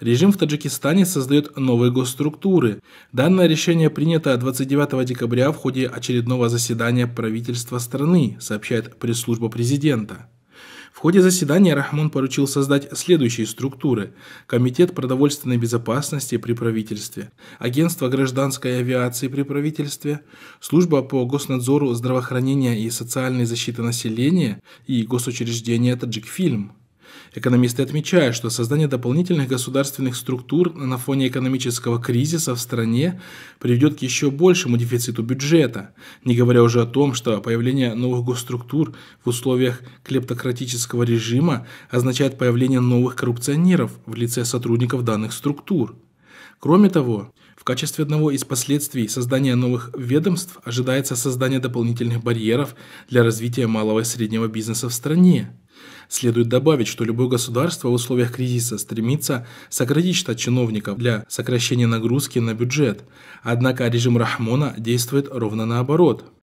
Режим в Таджикистане создает новые госструктуры. Данное решение принято 29 декабря в ходе очередного заседания правительства страны, сообщает пресс-служба президента. В ходе заседания Рахмон поручил создать следующие структуры. Комитет продовольственной безопасности при правительстве, Агентство гражданской авиации при правительстве, Служба по госнадзору здравоохранения и социальной защиты населения и госучреждение «Таджикфильм». Экономисты отмечают, что создание дополнительных государственных структур на фоне экономического кризиса в стране приведет к еще большему дефициту бюджета, не говоря уже о том, что появление новых госструктур в условиях клептократического режима означает появление новых коррупционеров в лице сотрудников данных структур. Кроме того, в качестве одного из последствий создания новых ведомств ожидается создание дополнительных барьеров для развития малого и среднего бизнеса в стране. Следует добавить, что любое государство в условиях кризиса стремится сократить штат чиновников для сокращения нагрузки на бюджет. Однако режим Рахмона действует ровно наоборот –